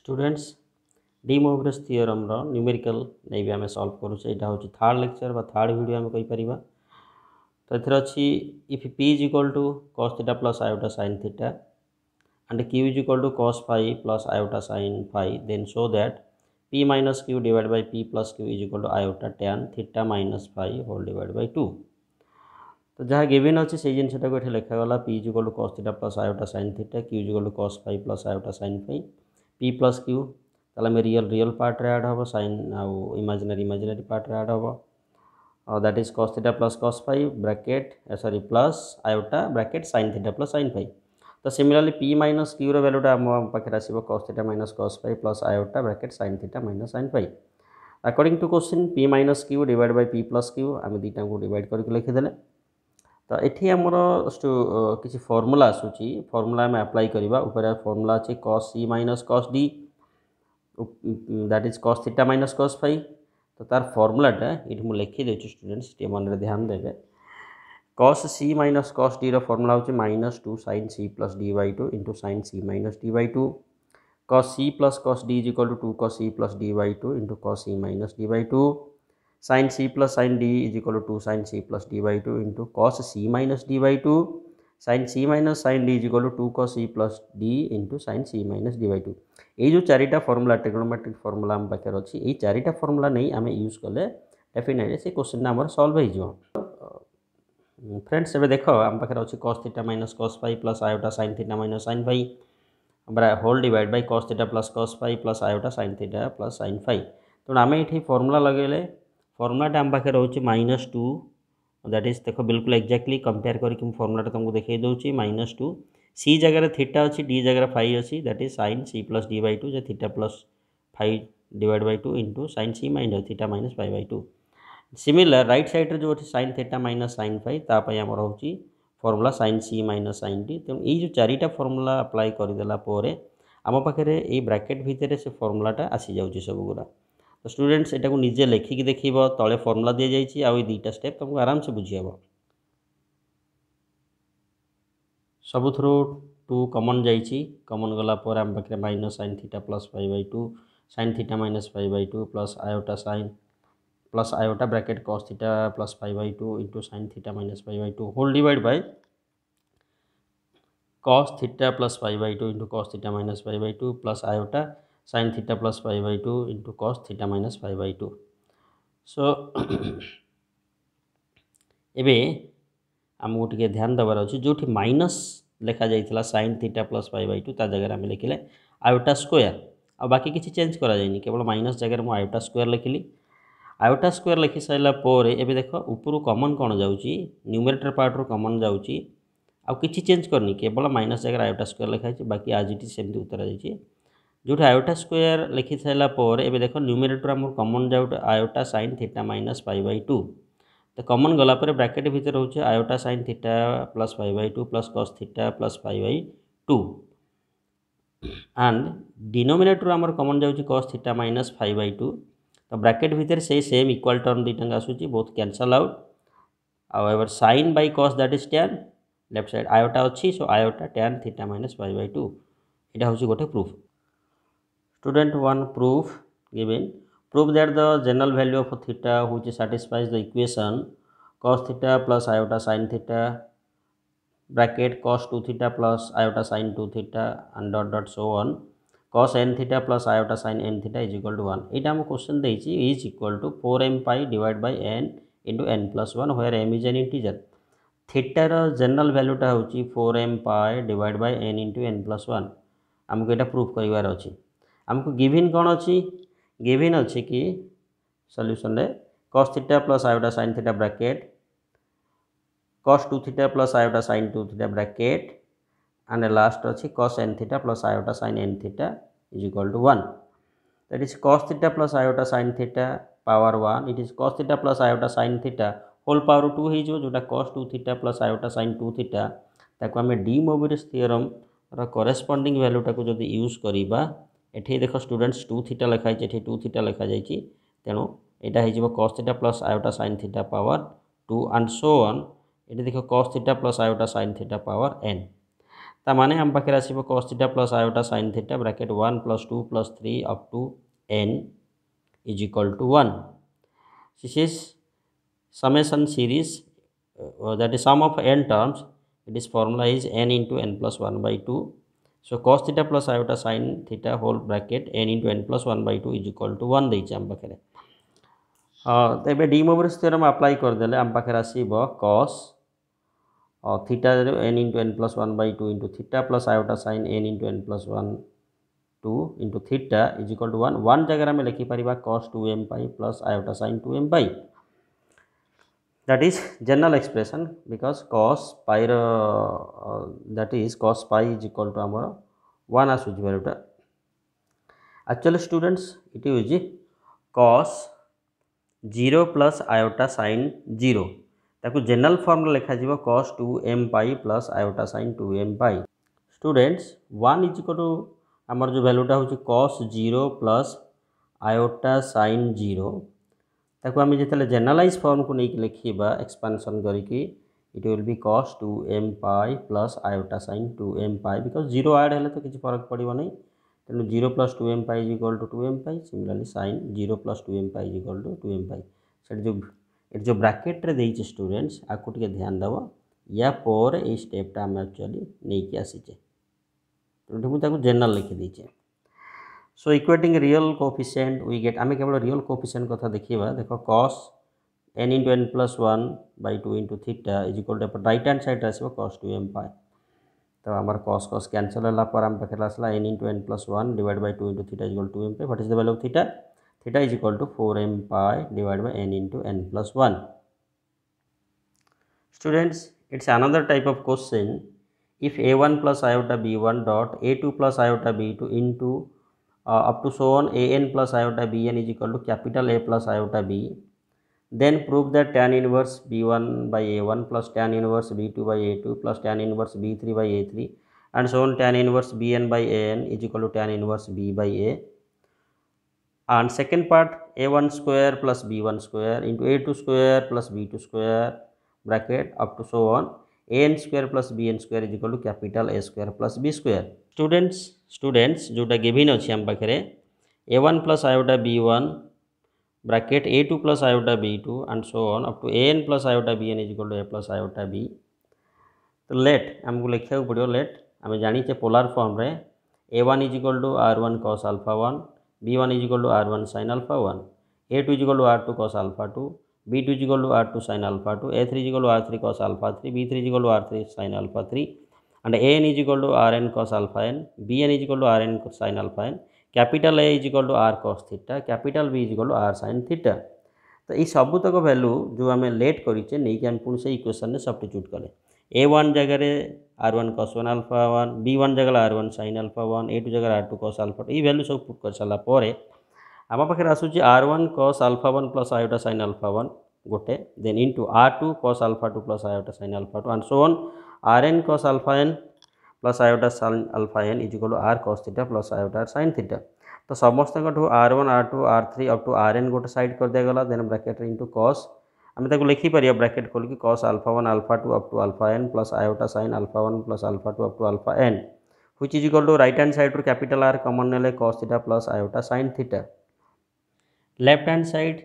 Students ডিমোভ্রেস থিওরমর numerical ନେଇ ବି ଆମେ solve କରୁଛେ ଏଇଟା ହେଉଛି ଥାର୍ଡ଼ ଲେକ୍ଚର୍ ବା ଥାର୍ଡ଼ ଭିଡ଼ିଓ ଆମେ କହିପାରିବା ତ ଏଥିରେ ଅଛି if P is equal to cos theta plus iota sign theta and Q is equal to cos phi plus iota sine phi then so that P minus Q divide by P plus Q is equal to iota tan theta minus phi whole divide by two ତ ଯାହା given ଅଛି ସେଇ ଜିନିଷଟାକୁ ଏଠି ଲେଖାଗଲା P is equal to cos theta plus iota sign theta Q is equal to cos phi plus iota sine phi P plus Q ताल real real पार्ट्रे आड हम सैन आउ इमाजिनारी पार्ट्रे आड हम that is cos theta plus cos phi bracket sorry plus iota bracket sine theta plus sine phi तो similarly P minus क्यूरो भैल्यूटा आम पाखे आसो cos theta minus cos phi plus iota bracket sine theta minus San five according to question P minus Q divide by P plus Q आम दुईटा को divide करके लिखिदेले तो ये आम कि फर्मूला आसूरी फर्मूला आम आप्लाय करवा फर्मूला अच्छे cos C minus cos D that is cos theta minus cos phi तो तार फर्मुलाटा ये मुझे लिखीदे स्टूडेंट्स मन में ध्यान देवे कस सी माइनस कस डी रमूला हूँ minus two sine C plus D by two into sine C minus D by two cos C plus cos D is equal to two cos C plus D by two into cos C minus D by two sin सी प्लस sin डी is equal to 2 sin c plus d by 2 into cos c minus d by 2 sin c minus sin d is equal to 2 cos c plus d into sin c minus d by जो चारिटा formula trigonometric formula हम पाखे अछि ए चारिटा formula नहीं आम use कले definitely से क्वेश्चन ना हमर सॉल्व होई फ्रेंड्स एबे देख आम पाखे अच्छे cos theta minus cos phi plus iota sin theta minus sin phi हमरा whole divide by cos theta plus cos phi plus iota sin theta plus sin phi तेनाली तो आमे एठी फर्मुला लगेले ଫର୍ମୁଲାଟା ଆମ ପାଖରେ ରହୁଛି ମାଇନସ୍ ଟୁ ଦ୍ୟାଟ୍ ଇଜ୍ ଦେଖ ବିଲକୁଲ ଏକ୍ଜାକ୍ଟଲି କମ୍ପେୟାର କରିକି ମୁଁ ଫର୍ମୁଲାଟା ତୁମକୁ ଦେଖାଇ ଦେଉଛି ମାଇନସ୍ ଟୁ ସି ଜାଗାରେ ଥିଟା ଅଛି ଡି ଜାଗାରେ ଫାଇ ଅଛି that is sine C plus D by two ଯେ theta plus phi divide by two into sine C minus theta minus phi by two similar right ସାଇଡ଼୍ରେ ଯେଉଁଠି sine theta minus sine phi ତା ପାଇଁ ଆମର ହେଉଛି formula sine C minus sine D ତେଣୁ ଏଇ ଯେଉଁ ଚାରିଟା ଫର୍ମୁଲା ଆପ୍ଲାଏ କରିଦେଲା ପରେ ଆମ ପାଖରେ ଏଇ ବ୍ରାକେଟ୍ ଭିତରେ ସେ ଫର୍ମୁଲାଟା ଆସିଯାଉଛି ସବୁଗୁଡ଼ା তো স্টুডেন্টস এটাকে নিজে লেখিকি দেখব তলে ফর্মুলা দিয়ে যাই আই দুইটা স্টেপ তোমাকে আরামসে বুঝিহব ସବୁଥିରୁ ଟୁ କମନ୍ ଯାଇଛି କମନ୍ ଗଲା ପରେ ଆମ ପାଖରେ minus sine theta plus phi by two sine theta minus phi by two plus iota sine plus iota bracket cos theta plus phi by two into sine theta minus phi by two whole divide by cos theta plus phi by two into cos theta minus phi by two plus iota sin theta plus pi by 2 into cos theta minus pi by 2 so ଏବେ ଆମକୁ ଟିକେ ଧ୍ୟାନ ଦେବାର ଅଛି ଯେଉଁଠି minus ଲେଖାଯାଇଥିଲା sign theta plus ପାଇ Bai two ତା ଜାଗାରେ ଆମେ ଲେଖିଲେ ଆୟୋଟା ସ୍କୋୟାର୍ ଆଉ ବାକି କିଛି ଚେଞ୍ଜ କରାଯାଇନି କେବଳ ମାଇନସ୍ ଜାଗାରେ ମୁଁ ଆୟୋଟା ସ୍କୋୟାର୍ ଲେଖିଲି ଆୟୋଟା ସ୍କୋୟାର୍ ଲେଖି ସାରିଲା ପରେ ଏବେ ଦେଖ ଉପରୁ କମନ୍ କ'ଣ ଯାଉଛି ନ୍ୟୁମରେଟର୍ ପାର୍ଟରୁ କମନ୍ ଯାଉଛି ଆଉ କିଛି ଚେଞ୍ଜ କରିନି କେବଳ ମାଇନସ୍ ଜାଗାରେ ଆୟୋଟା ସ୍କୋୟାର୍ ଲେଖାଯାଇଛି ବାକି ଆଜି ସେମିତି ଉତ୍ତର ଯାଇଛି ଯେଉଁଠି आयोटा ସ୍କୋୟାର लिखि ସାରିଲା एवं देख ଦେଖ ନ୍ୟୁମିରେଟର ଆମର କମନ୍ ଯାଉ ଆୟୋଟା ସାଇନ୍ ଥିଟା ମାଇନସ୍ ପାଇ ବାଇ तो कमन गला ब्राकेट भितर हो iota San theta plus phi by two plus cos theta plus phi by two and denominator आम कमन जाऊँच cos theta minus phi by two तो ब्राकेट भितर से सेम इक्वाल टर्म दुईटा आसूँ बहुत cancel out however sine by cos that is tan left side iota अच्छी so iota tan theta minus phi by two यहाँ हूँ गोटे proof Student 1 proof given. Prove that the general value of theta which satisfies the equation cos theta plus iota sin theta bracket cos 2 theta plus iota sin 2 theta and dot dot so on cos n theta plus iota sin n theta is equal to 1 एटा हम question देइछि is equal to 4m pi divide by n into n plus 1 where m is an integer थीटार general भैल्यूटा हूँ four M pi divide by N into N plus one आमको यहाँ proof करार अच्छे आमको गिभन कौन अच्छी गिभन अच्छी कि solution cos theta plus iota San theta bracket cos two theta plus iota sin two theta bracket and last अच्छी cos n theta plus iota sin n theta is equal to one that is cos theta plus iota San theta power one it is cos theta plus iota San theta whole power two हो जोटा cos two theta plus iota sin two theta ताको आम D मोबिस theorem ର corresponding ଭ୍ୟାଲୁଟାକୁ ଯଦି use କରିବା ଏଠି ଦେଖ ଷ୍ଟୁଡେଣ୍ଟସ୍ ଟୁ ଥିଟା ଲେଖା ହେଇଛି ଏଠି ଟୁ ଥିଟା ଲେଖା ଯାଇଛି ତେଣୁ ଏଇଟା ହେଇଯିବ cos theta plus iota sign theta power two and so on ଏଠି ଦେଖ cos theta plus iota sign theta power n ତା ମାନେ ଆମ ପାଖରେ ଆସିବ cos theta plus iota sign theta bracket one plus two plus three up to n is equal to one this is summation series uh, that is sum of n terms this formula is n into n plus 1 by 2 So cos theta plus iota sin theta whole bracket n into n plus 1 by 2 is equal to 1 ଦେଇଛି ଆମ ପାଖରେ ଏବେ ଡିମୋବରିସ୍ theorem apply କରିଦେଲେ ଆମ ପାଖରେ ଆସିବ cos theta n into n plus 1 by 2 into theta plus iota sin n into n plus 1 2 into theta is equal to 1 1 ଜାଗାରେ ଆମେ ଲେଖିପାରିବା cos 2m pi plus iota sin 2m pi that is general expression because cos pi uh, uh, that is cos pi is equal to ଆମର 1 ଆସୁଛି ଭାଲ୍ୟୁଟା actually students it is cos 0 plus iota sin 0 ତାକୁ general ଫର୍ମରେ ଲେଖାଯିବ cos 2m pi plus iota sin 2m pi students 1 is equal to ଆମର जो ଭାଲ୍ୟୁଟା ହେଉଛି cos 0 plus iota sin 0 ताको आम जो जेनालाइज फर्म को लेकिन लिखा एक्सपानसन करट will be cos two m pi plus iota sin two m pi because zero आड हेल्ला तो किसी फरक पड़े ना तेनाली zero plus two m pi equal to two m pi similarly sin zero plus two m pi equal to two m pi से जो ये जो ब्राकेट्रे स्टूडेंट्स आपको ध्यान दब या पर स्टेपटा आम एक्चुअली नहींक आसीचे तेनाली जेनराल लिखीदे so equating real coefficient we get আমি কেবল রিয়েল কোফিসিয়েন্ট কথা দেখিবা দেখ cos n into n plus one by two into theta is equal to right hand side আসবে কস টু এম পাই তো আমার কস কস ক্যানসেল হলা পর আমার পাখে আসলা n into n plus one divide by two into theta is equal to m pi what is the value of theta theta is equal to 4 m pi divided by n into n plus 1. Students, it's another type of question. If a1 plus iota b1 dot a2 plus iota b2 into up to so on a n plus iota b n is equal to capital A plus iota b. Then prove that tan inverse b1 by a1 plus tan inverse b2 by a2 plus tan inverse b3 by a3 and so on tan inverse bn by an is equal to tan inverse b by a. And second part a1 square plus b1 square into a2 square plus b2 square bracket up to so on an square plus bn square is equal to capital A square plus b square. Students students जोटा given अच्छे आम पाखे a one plus iota b one bracket a two plus iota b two and so on up to a n plus iota b n is to a plus iota b तो let आमको लिखा पड़ो let आम जाचे polar फर्म्रे a one is equal to r one cos alpha one b one is equal to r one sin alpha one a two is equal to r two cos alpha two b two is equal to r two sin alpha two a three is equal to r three cos alpha three b three is equal to r three sin alpha three and an is equal to rn cos alpha n bn is equal to rn sin alpha n capital a is equal to r cos theta capital b is equal to r sin theta তো এই সবুতক value যে আমি late করিছে নেইকি আমি পুঁ সেই ইকুয়েসনে সবটিচ্यूट কলে a one জায়গায় r one cos one alpha one b one জায়গায় r one sin alpha one a two জায়গায় আর টু কস আলফা এই ভ্যালু সব পুট করে সারা পরে আমার পাখে আসুচি r one cos alpha one plus iota sin alpha one गोटे then into r two cos alpha two plus iota sin alpha two so on Rn cos alpha n plus plus iota alpha alpha N equal to r cos theta plus iota r sin theta तो समस्त r one r two r three up to r n गोटे सैड कर दिगला then bracket into cos आम लिखिपर bracket खोल कि cos alpha one alpha two up to alpha n plus iota sin alpha one plus alpha two up to alpha n हुई is equal to right hand सैड्रु capital r कमन ने cos theta plus iota San theta left hand side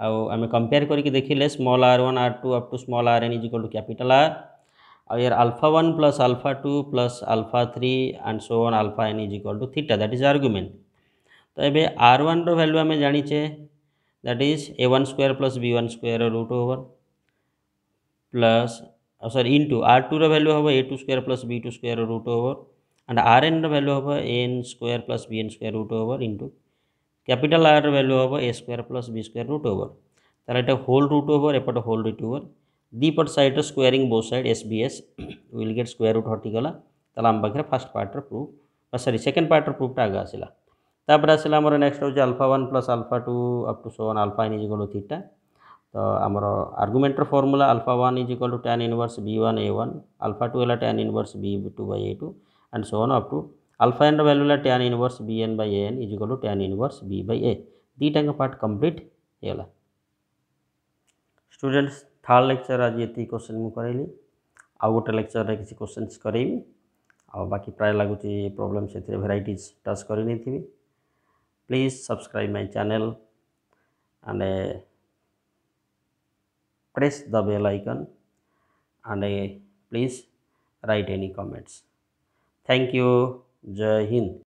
आम compare कर देखे small r one r two up to small r n is equal to capital r आउ यार alpha one plus alpha two plus alpha three and so on alpha n is equal to theta that is argument तो ये r one value आम जाचे that is a one square plus b one square root over plus sorry into r to रैल्यू हम a two square plus b two square root over and r n value हम n square plus b n square root over into capital r value হব a square plus b square root over তাহলে এটা whole root over এপট whole root over দুইপট সাইড্র squaring both side এস বি এস উইল গেট স্কোয়ার রুট হটিগলা তাহলে আম পাখে ফার্স্ট পার্টর প্রুফ বা সরি সেকেন্ড পার্টর প্রুফটা আগে আসিলা তাপরে আসলে আমার নেক্সট হচ্ছে alpha one plus alpha two up to সোন আলফা ইন ইজিকল থিটা তো আমার আর্গুমেন্টর formula alpha one equal to tan inverse b one a one alpha two হল tan inverse b two by a two and so on up to alpha n value ला tan inverse b n by n equal to tan inverse b by a theta का part complete होगा students third lecture आज ये question मुझे करी आउ गोटे lecture में किसी क्वेश्चन करेबी आउ बाकी प्राय लगुच प्रोब्लेम से भेर टच कर please subscribe my channel and press the bell icon and please write any comments thank you जय हिंद